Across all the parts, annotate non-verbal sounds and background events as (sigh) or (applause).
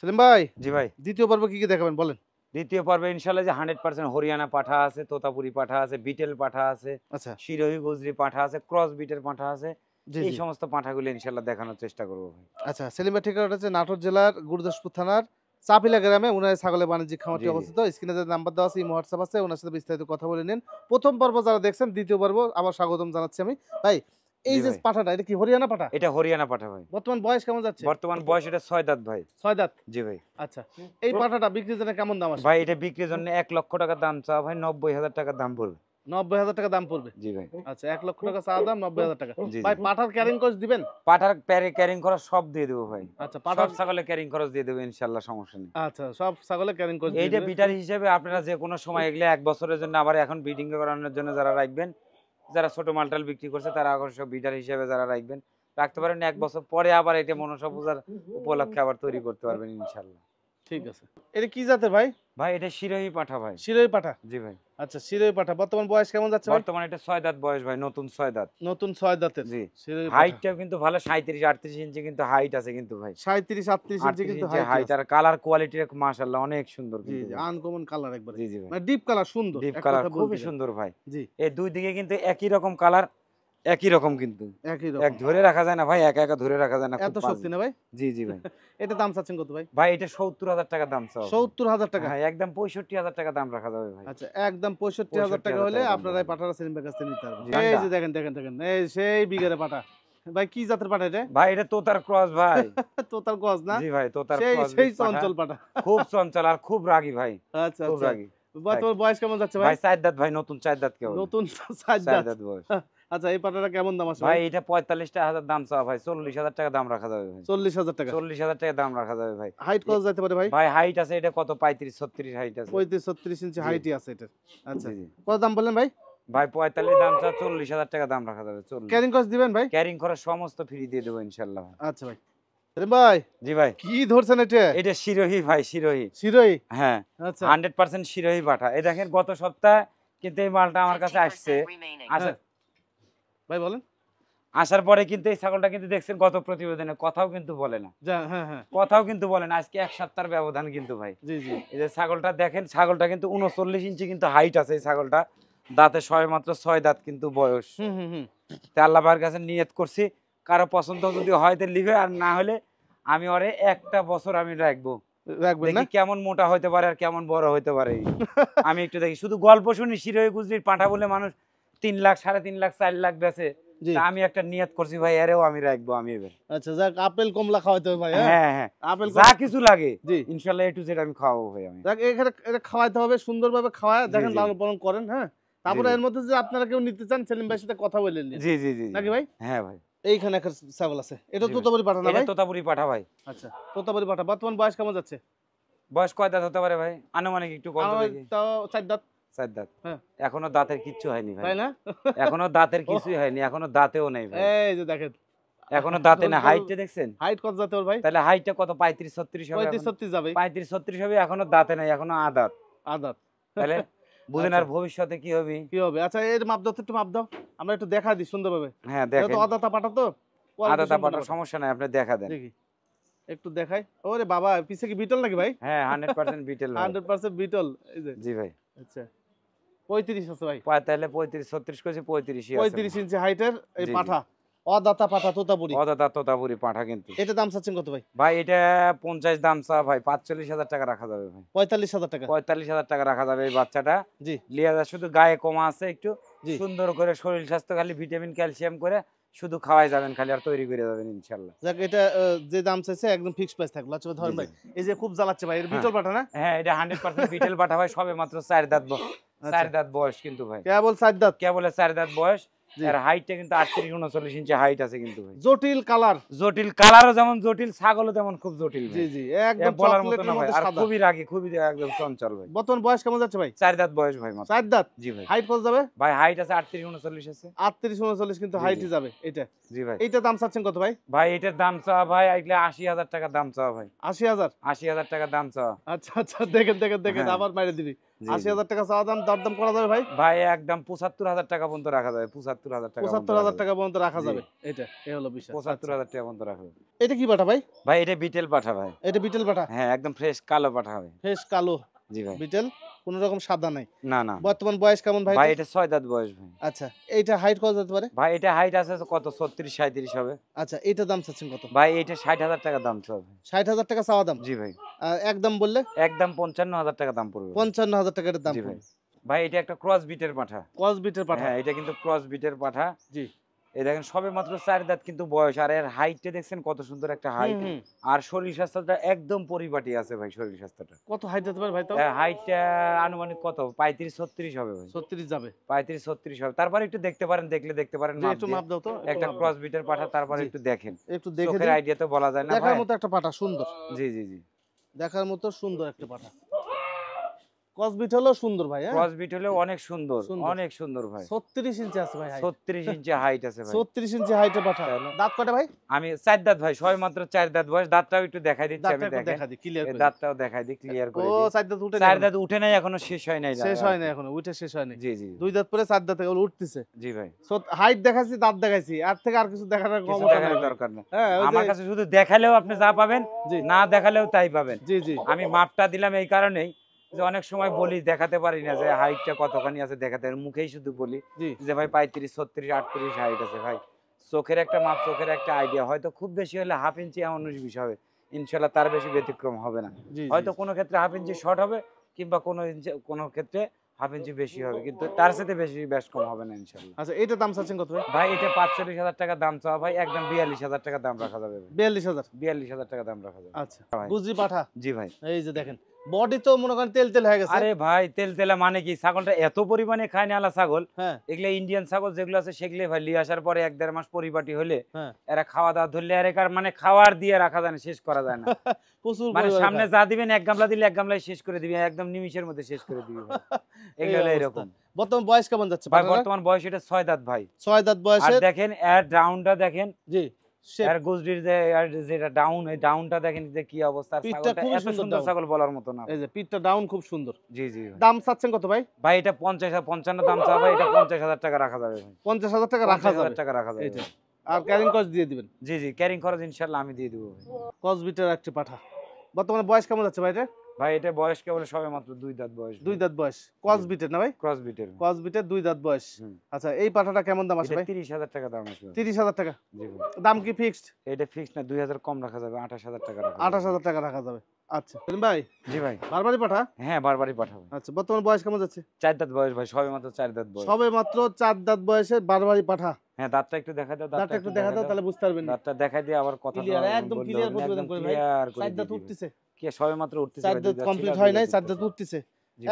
সেলিম ভাই জি ভাই দ্বিতীয় পর্ব কি কি দেখাবেন বলেন দ্বিতীয় পর্বে ইনশাল্লাহ যে হান্ড্রেড পার্সেন্ট হরিয়ানা পাঠা আছে তোতাপুরি পাঠা আছে বিটেল পাঠা আছে আচ্ছা শিরোহি গুজরি পাঠা আছে ক্রস বিটের পাঠা আছে এই সমস্ত পাঠাগুলো ইনশাল্লাহ দেখানোর চেষ্টা করব আচ্ছা সেলিম ভাই ঠিকানাটা হচ্ছে নাটোর জেলার গুরুদাসপুর থানার চাপিলা গ্রামে উনার ছাগলের বাণিজ্যিক খামারটি অবস্থিত স্ক্রিনে যে নাম্বার দেওয়া আছে ইমো হোয়াটসঅ্যাপ আছে ওনার সাথে বিস্তারিত কথা বলে নিন প্রথম পর্ব যারা দেখছেন দ্বিতীয় পর্ব আবার স্বাগতম জানাচ্ছি আমি ভাই এই যে পাঠাটা এটা কি হরিয়ানা পাঠা এটা হরিয়ানা পাঠা ভাই বর্তমান বয়স কেমন যাচ্ছে বর্তমান বয়স এটা ছয় দাঁত ভাই ছয় দাঁত জি ভাই আচ্ছা এই পাঠাটা বিক্রির জন্য কেমন দাম আছে ভাই এটা বিক্রির জন্য এক লক্ষ টাকা দাম ভাই নব্বই হাজার টাকা দাম পড়বে আচ্ছা, ক্যারিং সব দিয়ে ভাই আচ্ছা পাঠার ক্যারিং খরচ দিয়ে সমস্যা আচ্ছা সব ক্যারিং এইটা হিসেবে আপনারা যে কোনো সময় এগুলো এক বছরের জন্য আবার এখন বিডিং করানোর জন্য যারা রাখবেন যারা ছোট মালটাল বিক্রি করছে তারা আকর্ষক বিডার হিসেবে যারা রাখবেন রাখতে পারেন এক বছর পরে আবার এটা মনসা পূজার উপলক্ষে আবার তৈরি করতে পারবেন ইনশাল্লাহ ঠিক আছে এটা কি জাতের ভাই ভাই এটা পাঠা ভাই পাঠা জি ভাই আচ্ছা পাঠা বর্তমান বয়স কেমন যাচ্ছে এটা ছয় দাঁত বয়স ভাই নতুন ছয় দাঁত নতুন ছয় দাঁতের জি কিন্তু ভালো আটত্রিশ ইঞ্চি কিন্তু হাইট আছে কিন্তু ভাই আটত্রিশ ইঞ্চি কিন্তু হাইট আর কালার কোয়ালিটি মাশাআল্লাহ অনেক সুন্দর আনকমন কালার একবার জি জি মানে ডিপ কালার সুন্দর ডিপ কালার খুবই সুন্দর ভাই জি এই দুই দিকে কিন্তু একই রকম কালার একই রকম কিন্তু একই রকম এক ধরে রাখা যায় না ভাই এক একা ধরে রাখা যায় না এত শক্তি না ভাই জি জি ভাই (laughs) এটা দাম চাচ্ছেন কত ভাই ভাই এটা 70000 টাকা দাম চাও 70000 টাকা হ্যাঁ একদম 65000 টাকা দাম রাখা যাবে ভাই আচ্ছা একদম 65000 টাকা হলে আপনারা পাটারা সেলিম ভাই কাছে নিতে পারবেন এই যে দেখেন দেখেন দেখেন এই সেই বিগারে পাটা ভাই কি জাতের পাটা এটা ভাই এটা তোতার ক্রস ভাই (laughs) তোতার ক্রস না জি ভাই তোতার ক্রস সেই সেই চঞ্চল পাটা খুব চঞ্চল আর খুব রাগী ভাই আচ্ছা খুব আচ্ছা। রাগী তোমার বয়স কেমন যাচ্ছে ভাই ভাই চার দাঁত ভাই নতুন চার দাঁত কেমন নতুন চার দাঁত বয়স (laughs) আচ্ছা এই পাটাটা কেমন দাম আছে ভাই এটা পঁয়তাল্লিশটা হাজার দাম চাওয়া ভাই চল্লিশ হাজার টাকা দাম রাখা যাবে ভাই চল্লিশ হাজার টাকা চল্লিশ হাজার টাকা দাম রাখা যাবে ভাই হাইট কত যাইতে পারে ভাই ভাই হাইট আছে এটা কত পঁয়ত্রিশ ছত্রিশ হাইট আছে পঁয়ত্রিশ ছত্রিশ ইঞ্চি হাইটই আছে এটা আচ্ছা কত দাম বললেন ভাই ভাই পঁয়তাল্লিশ দাম চা চল্লিশ হাজার টাকা দাম রাখা যাবে ক্যারিং খরচ দিবেন ভাই ক্যারিং খরচ সমস্ত ফ্রি দিয়ে দেবো ইনশাল্লাহ আচ্ছা ভাই ভাই জি ভাই কি ধরছেন এটা এটা শিরোহি ভাই শিরোহি শিরোহি হ্যাঁ আচ্ছা হান্ড্রেড শিরোহি পাঠা এই দেখেন গত সপ্তাহে কিন্তু এই মালটা আমার কাছে আসছে আচ্ছা ভাই বলেন আসার পরে কিন্তু এই ছাগলটা কিন্তু দেখছেন গত প্রতিবেদনে কথাও কিন্তু বলে না হ্যাঁ, হ্যাঁ। কথাও কিন্তু বলে না আজকে এক সপ্তাহের ব্যবধান কিন্তু ভাই জি জি এই যে ছাগলটা দেখেন ছাগলটা কিন্তু উনচল্লিশ ইঞ্চি কিন্তু হাইট আছে এই ছাগলটা দাঁতে ছয় মাত্র ছয় দাঁত কিন্তু বয়স তা আল্লাহর কাছে নিয়ত করছি কারো পছন্দ যদি হয় তো লিখে আর না হলে আমি ওরে একটা বছর আমি রাখবো কেমন মোটা হইতে পারে আর কেমন বড় হইতে পারে আমি একটু দেখি শুধু গল্প শুনি শিরোয় গুজরির পাঁঠা বলে মানুষ তিন লাখ সাড়ে তিন লাখ চার লাখ বেছে আমি একটা নিয়ত করছি ভাই এরেও আমি রাখবো আমি এবার আচ্ছা যাক আপেল কমলা খাওয়াইতে হবে ভাই হ্যাঁ হ্যাঁ, হ্যাঁ। যা কিছু লাগে ইনশাল্লাহ ইনশাআল্লাহ এ টু জেড আমি খাওয়াবো ভাই আমি যাক এখানে এটা খাওয়াইতে হবে সুন্দরভাবে খাওয়ায় দেখেন লালন পালন করেন হ্যাঁ তারপরে এর মধ্যে যে আপনারা কেউ নিতে চান সেলিম ভাইয়ের সাথে কথা বলে নিন জি জি জি নাকি ভাই হ্যাঁ ভাই এইখানে একটা ছাগল আছে এটা তোতাপুরি পাঠা না ভাই তোতাপুরি পাঠা ভাই আচ্ছা তোতাপুরি পাঠা বর্তমান বয়স কেমন যাচ্ছে বয়স কয় দাঁত হতে পারে ভাই আনুমানিক একটু কত তো চার দাঁত হ্যাঁ। এখনো দাঁতের কিচ্ছু হয়নি ভাই এখনো দাঁতের (laughs) কিছুই হয়নি এখনো দাঁতেও ভাই দেখেন এখনো দাঁতে না হাইটটা দেখছেন হাইট কত দাঁতে ভাই তাহলে হাইটটা কত হবে যাবে হবে এখনো দাঁতে নাই এখনো আদাত আদাত তাহলে (laughs) বুঝেন আর আচ্ছা। ভবিষ্যতে কি হবে কি হবে আচ্ছা এর মাপ দাও একটু মাপ দাও আমরা একটু দেখা দিই ভাবে হ্যাঁ দেখেন আদাতা পাঠা তো আদাতা পাঠার সমস্যা নাই আপনি দেখা দেন একটু দেখাই ওরে বাবা পিছে কি বিটল নাকি ভাই হ্যাঁ পার্সেন্ট বিটল পার্সেন্ট বিটল এই যে জি ভাই আচ্ছা পঁয়ত্রিশ আছে ভাই তাহলে পঁয়ত্রিশ ছত্রিশ কেজি পঁয়ত্রিশ ইঞ্চি হাইটের এই পাঠা অদাতা পাঠা তোতাপুরি অদাতা তোতাপুরি পাঠা কিন্তু এটা দাম চাচ্ছেন কত ভাই ভাই এটা দাম চা ভাই টাকা রাখা যাবে ভাই পঁয়তাল্লিশ টাকা টাকা রাখা যাবে এই বাচ্চাটা জি লিয়াজা শুধু গায়ে কমা আছে একটু সুন্দর করে শরীর স্বাস্থ্য খালি ভিটামিন ক্যালসিয়াম করে শুধু খাওয়াই যাবেন খালি আর তৈরি করে যাবেন ইনশাআল্লাহ যাক এটা যে দাম চাইছে একদম ফিক্স প্রাইস থাকলো আচ্ছা ভাই এই যে খুব জ্বালাচ্ছে ভাই এর হ্যাঁ। বিটল পাঠা না হ্যাঁ এটা 100% বিটল পাঠা ভাই সবে মাত্র আচ্ছা। চার বয়স কিন্তু ভাই বয়স এর হাইটটা কিন্তু ইঞ্চি হাইট আছে কিন্তু জটিল কালার জটিল কালারও যেমন জটিল ছাগলও তেমন খুব জটিল জি জি একদম না ভাই আর খুবই খুবই একদম চঞ্চল ভাই বয়স কেমন যাচ্ছে ভাই বয়স ভাই জি ভাই হাইট কত যাবে ভাই হাইট আছে উনচল্লিশ আছে আটত্রিশ উনচল্লিশ কিন্তু হাইটই যাবে এটা জি ভাই এইটার দাম চাচ্ছেন কত ভাই ভাই এটার দাম চাওয়া ভাই আশি হাজার টাকা দাম চাওয়া ভাই আশি হাজার আশি হাজার টাকা দাম চাওয়া আচ্ছা আচ্ছা দেখেন দেখেন দেখেন হ্যাঁ। আবার মাইরে দিবি আশি হাজার টাকা চাওয়া দাম করা যাবে ভাই ভাই একদম পঁচাত্তর হাজার টাকা পর্যন্ত রাখা যাবে পঁচাত্তর হাজার টাকা পঁচাত্তর হাজার টাকা পর্যন্ত রাখা যাবে এটা হলো পঁচাত্তর হাজার টাকা পর্যন্ত রাখা যাবে এটা কি পাঠা ভাই ভাই এটা বিটেল পাঠা ভাই এটা বিটেল পাঠা হ্যাঁ একদম ফ্রেশ কালো পাঠা হবে ফ্রেশ কালো জি ভাই বিটেল কোন রকম সাদা নাই না না বর্তমান বয়স কেমন ভাই ভাই এটা 6 দাঁত বয়স ভাই আচ্ছা এটা হাইট কত হতে পারে ভাই এটা হাইট আছে কত 36 37 হবে আচ্ছা এটা দাম চাচ্ছেন কত ভাই এটা 60000 টাকা দাম চাও 60000 টাকা চাওয়া দাম জি ভাই একদম বললে একদম 55000 টাকা দাম পড়বে 55000 টাকার দাম জি ভাই ভাই এটা একটা ক্রস বিটের পাঠা ক্রস বিটের পাঠা হ্যাঁ এটা কিন্তু ক্রস বিটের পাঠা জি এই দেখেন সবে মাত্র চার দাঁত কিন্তু বয়স আর এর হাইটটা দেখছেন কত সুন্দর একটা হাইট আর শরীর স্বাস্থ্যটা একদম পরিপাটি আছে ভাই শরীর স্বাস্থ্যটা কত হাইট হতে পারে ভাই তো হাইটটা আনুমানিক কত 35 36 হবে ভাই 36 যাবে 35 36 হবে তারপর একটু দেখতে পারেন দেখলে দেখতে পারেন মাপ একটু মাপ দাও তো একটা ক্রস বিটার পাঠা তারপর একটু দেখেন একটু দেখে আইডিয়া তো বলা যায় না দেখার মতো একটা পাঠা সুন্দর জি জি জি দেখার মতো সুন্দর একটা পাঠা ক্রসবিট হলো সুন্দর ভাই ক্রসবিট হ্যাঁ? হলো অনেক সুন্দর অনেক সুন্দর ভাই 36 ইঞ্চি আছে ভাই 36 ইঞ্চি হাইট আছে ভাই 36 ইঞ্চি হাইটে দাঁত ভাই আমি চার দাঁত ভাই মাত্র চার দাঁত বয়স দাঁতটাও একটু দেখাই দিচ্ছি আমি দেখেন দি ক্লিয়ার করে দাঁতটাও দেখাই দি ক্লিয়ার করে ও চার দাঁত উঠে চার দাঁত উঠে নাই এখনো শেষ হয় নাই শেষ হয় নাই এখনো উঠে শেষ হয় নাই জি জি দুই দাঁত পরে চার দাঁত উঠতেছে জি ভাই হাইট দেখাইছি দাঁত দেখাইছি আর থেকে আর কিছু দেখানোর কম দরকার না হ্যাঁ, আমার কাছে শুধু দেখালেও আপনি যা পাবেন না দেখালেও তাই পাবেন জি জি আমি মাপটা দিলাম এই কারণেই যে অনেক সময় বলি দেখাতে পারি না যে হাইটটা কতখানি আছে দেখাতে মুখেই শুধু বলি যে ভাই পঁয়ত্রিশ ছত্রিশ আটত্রিশ হাইট আছে ভাই চোখের একটা মাপ চোখের একটা আইডিয়া হয়তো খুব বেশি হলে হাফ ইঞ্চি এমন বিষয় হবে ইনশাল্লাহ তার বেশি ব্যতিক্রম হবে না হয়তো কোনো ক্ষেত্রে হাফ ইঞ্চি শর্ট হবে কিংবা কোনো ইঞ্চি কোনো ক্ষেত্রে হাফ ইঞ্চি বেশি হবে কিন্তু তার সাথে বেশি বেশ কম হবে না ইনশাল্লাহ আচ্ছা এটা দাম চাচ্ছেন কত ভাই ভাই এটা পাঁচচল্লিশ হাজার টাকা দাম চাওয়া ভাই একদম বিয়াল্লিশ হাজার টাকা দাম রাখা যাবে বিয়াল্লিশ হাজার বিয়াল্লিশ হাজার টাকা দাম রাখা যাবে আচ্ছা বুঝি পাঠা জি ভাই এই যে দেখেন বডি তো মনে করেন তেল তেল হয়ে গেছে আরে ভাই তেল তেলে মানে কি ছাগলটা এত খায় না আলা ছাগল ইন্ডিয়ান ছাগল যেগুলো আছে সেগুলো ভাই আসার পরে এক দেড় মাস পরিপাটি হলে হ্যাঁ। এরা খাওয়া দাওয়া ধরলে আর একার মানে খাওয়ার দিয়ে রাখা যায় না শেষ করা যায় না (laughs) প্রচুর মানে সামনে যা দিবেন এক গামলা দিলে এক গামলায় শেষ করে দিবি একদম নিমিশের মধ্যে শেষ করে দিবি (laughs) এগুলো এরকম বর্তমান বয়স কেমন যাচ্ছে বর্তমান বয়স এটা ছয় দাঁত ভাই ছয় দাঁত বয়সে দেখেন এর রাউন্ডটা দেখেন জি খুব সুন্দর জি জি দাম চাচ্ছেন কত ভাই ভাই এটা দাম এটা টাকা রাখা যাবে টাকা টাকা রাখা যাবে দিবেন জি জি ক্যারিং আমি দিয়ে দিবো একটা পাঠা বর্তমানে বয়স কেমন যাচ্ছে ভাইটা ভাই এটা বয়স কেবল সবে মাত্র দুই দাঁত বয়স দুই দাঁত বয়স ক্রস বিটের না ভাই ক্রস বিটের ক্রস বিটের দুই দাঁত বয়স আচ্ছা এই পাটাটা কেমন দাম আছে ভাই 30000 টাকা দাম আছে 30000 টাকা দাম কি ফিক্সড এটা ফিক্সড না 2000 কম রাখা যাবে 28000 টাকা রাখা 28000 টাকা রাখা যাবে আচ্ছা ভাই জি ভাই বারবারই পাঠা হ্যাঁ বারবারই পাঠাবো আচ্ছা বর্তমান বয়স কেমন যাচ্ছে চার দাঁত বয়স ভাই সবে মাত্র চার দাঁত বয়স সবে মাত্র চার দাঁত বয়সে বারবারই পাঠা হ্যাঁ দাঁতটা একটু দেখা দাও দাঁতটা একটু দেখা দাও তাহলে বুঝতে পারবেন দাঁতটা দেখাই দিই আবার কথা একদম ক্লিয়ার করে ভাই চার দাঁত উঠতেছে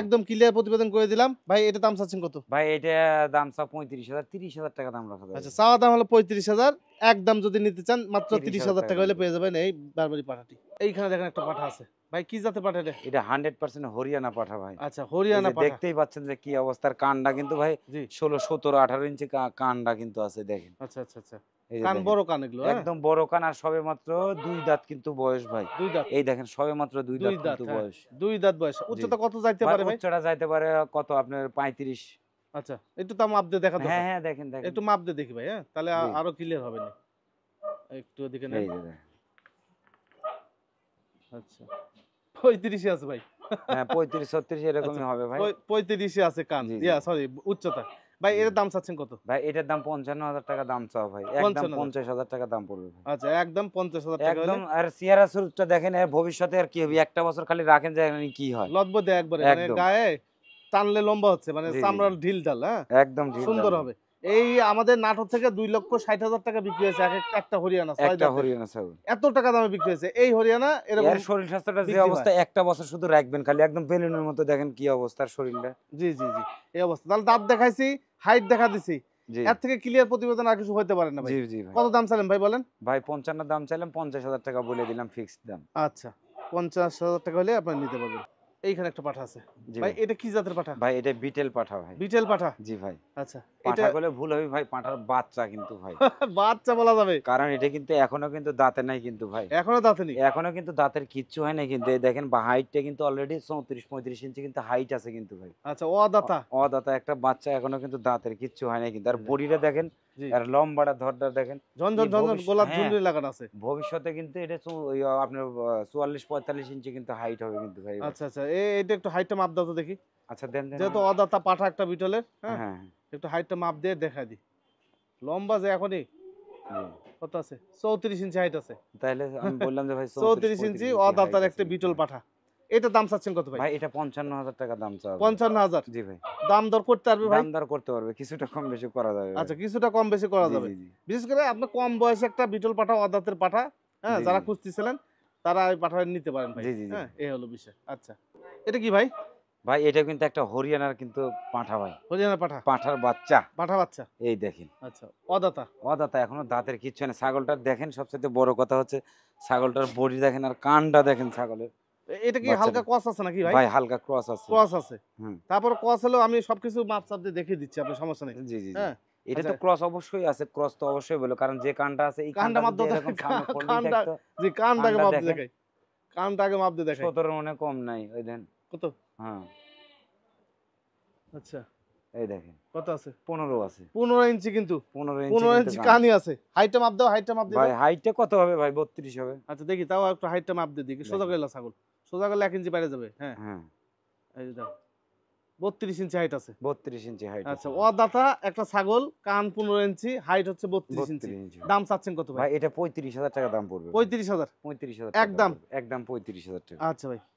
একদম প্রতিবেদন করে দিলাম ভাই এটা দাম চাচ্ছেন কত ভাই এটা দাম পঁয়ত্রিশ হাজার হাজার টাকা দাম রাখা আচ্ছা চাওয়া দাম হলো পঁয়ত্রিশ হাজার যদি নিতে চান মাত্র তিরিশ হাজার টাকা হলে পেয়ে যাবেন এই বারবারি এইখানে দেখেন একটা পাঠা আছে ভাই কি জাতে পাঠা এটা হান্ড্রেড পার্সেন্ট হরিয়ানা পাঠা ভাই আচ্ছা হরিয়ানা দেখতেই পাচ্ছেন যে কি অবস্থার কানটা কিন্তু ভাই ষোলো সতেরো আঠারো ইঞ্চি কানটা কিন্তু আছে দেখেন আচ্ছা আচ্ছা আচ্ছা হ্যাঁ? একদম দুই দাঁত কিন্তু বয়স ভাই দাঁত দাঁত হ্যাঁ। উচ্চতা কত যাইতে পারে কত আপনার আচ্ছা একটু মাপ হ্যাঁ, দেখেন একটু মাপ ভাই হ্যাঁ তাহলে আরো হবে না একটু আচ্ছা আছে ভাই হ্যাঁ এরকমই আচ্ছা, হবে ভাই আছে কান ইয়া সরি উচ্চতা ভাই এর দাম চাচ্ছেন কত ভাই এটার দাম টাকা দাম চাও ভাই একদম পঞ্চাশ হাজার টাকা দাম পড়বে আচ্ছা একদম পঞ্চাশ হাজার টাকা একদম আর সিয়ারা দেখেন এর ভবিষ্যতে আর কি হবে একটা বছর খালি রাখেন যে কি হয় লতব একবার একবারে মানে গায়ে টানলে লম্বা হচ্ছে মানে চামড়ার ঢিল ঢাল হ্যাঁ একদম সুন্দর হবে এই আমাদের নাটক থেকে দুই লক্ষ ষাট হাজার টাকা বিক্রি হয়েছে একটা হরিয়ানা একটা হরিয়ানা ছাগল এত টাকা দামে বিক্রি হয়েছে এই হরিয়ানা এরকম শরীর স্বাস্থ্যটা যে অবস্থা একটা বছর শুধু রাখবেন খালি একদম বেলুনের মতো দেখেন কি অবস্থার শরীরটা জি জি জি এই অবস্থা তাহলে দাঁত দেখাইছি হাইট দেখা দিছি থেকে পারে না ভাই কত দাম ভাই বলেন ভাই পঞ্চান্ন দাম চাইলাম পঞ্চাশ হাজার টাকা বলে দিলাম ফিক্সড দাম আচ্ছা পঞ্চাশ হাজার টাকা হলে আপনার নিতে পারবেন এইখানে একটা পাঠা আছে ভাই এটা কি জাতের পাঠা ভাই এটা বিটেল পাঠা ভাই বিটেল পাঠা জি ভাই আচ্ছা পাঠা বলে ভুল হবে ভাই পাঠার বাচ্চা কিন্তু ভাই (laughs) বাচ্চা বলা যাবে কারণ এটা কিন্তু এখনো কিন্তু দাঁতে নাই কিন্তু ভাই এখনো দাঁতে নেই এখনো কিন্তু দাঁতের কিচ্ছু হয় না কিন্তু দেখেন বা হাইটটা কিন্তু অলরেডি চৌত্রিশ পঁয়ত্রিশ ইঞ্চি কিন্তু হাইট আছে কিন্তু ভাই আচ্ছা অদাতা একটা বাচ্চা এখনো কিন্তু দাঁতের কিচ্ছু হয় না কিন্তু আর বডিটা দেখেন আর লম্বাটা ধরটা দেখেন হ্যাঁ। ভবিষ্যতে কিন্তু এটা আপনার চুয়াল্লিশ পঁয়তাল্লিশ ইঞ্চি কিন্তু হাইট হবে কিন্তু ভাই আচ্ছা আচ্ছা এটা একটু হাইটটা মাপ দাও তো দেখি আচ্ছা দেন যেহেতু অদাতা পাঠা একটা বিটলের হ্যাঁ, হ্যাঁ, হ্যাঁ। একটু হাইটটা মাপ দিয়ে দেখা দি লম্বা যে এখনই কত আছে চৌত্রিশ ইঞ্চি হাইট আছে তাহলে আমি বললাম যে ভাই (laughs) চৌত্রিশ ইঞ্চি অদাতার একটা বিটল পাঠা এটা দাম চাচ্ছেন কত ভাই ভাই এটা 55000 টাকা দাম চাচ্ছেন 55000 জি ভাই দাম দর করতে পারবে ভাই দাম দর করতে পারবে কিছুটা কম বেশি করা যাবে আচ্ছা কিছুটা কম বেশি করা যাবে বিশেষ করে আপনি কম বয়সে একটা বিটল পাঠা অদাতের পাঠা হ্যাঁ যারা খুঁজতেছিলেন তারা এই পাঠা নিতে পারেন ভাই জি জি হ্যাঁ এই হলো বিষয় আচ্ছা এটা কি ভাই ভাই এটা কিন্তু একটা হরিয়ানার কিন্তু পাঁঠা ভাই হরিয়ানার পাঠা পাঁঠার বাচ্চা পাঁঠা বাচ্চা এই দেখেন আচ্ছা অদাতা অদাতা এখনো দাঁতের কিচ্ছু না ছাগলটা দেখেন সবচেয়ে বড় কথা হচ্ছে ছাগলটার বডি দেখেন আর কানটা দেখেন ছাগলের এটা কি হালকা আছে নাকি ভাই ভাই হালকা আছে আছে তারপর ক্রস হলো আমি সবকিছু মাপ চাপ দিয়ে দেখিয়ে দিচ্ছি আপনি সমস্যা নেই জি জি হ্যাঁ এটা তো আচ্ছা। ক্রস অবশ্যই আছে ক্রস তো অবশ্যই বলো কারণ যে কানটা আছে এই কানটা মাপ দিয়ে এরকম সামনে কানটাকে মাপ দিয়ে দেখাই মাপ দেখাই 17 মনে কম নাই ওই দেন কত হ্যাঁ আচ্ছা এই দেখেন কত আছে 15 আছে 15 ইঞ্চি কিন্তু 15 ইঞ্চি কানি আছে হাইটটা মাপ দাও হাইটটা মাপ দাও ভাই হাইটটা কত হবে ভাই 32 হবে আচ্ছা দেখি তাও একটু হাইটটা মাপ দিয়ে দেখি সোজা গেলা ছাগল সোজা গেলা 1 ইঞ্চি বাইরে যাবে হ্যাঁ হ্যাঁ এই দাও 32 ইঞ্চি হাইট আছে 32 ইঞ্চি হাইট আচ্ছা ও দাতা একটা ছাগল কান 15 ইঞ্চি হাইট হচ্ছে 32 ইঞ্চি দাম চাচ্ছেন কত ভাই ভাই এটা 35000 টাকা দাম পড়বে 35000 35000 একদম একদম 35000 টাকা আচ্ছা ভাই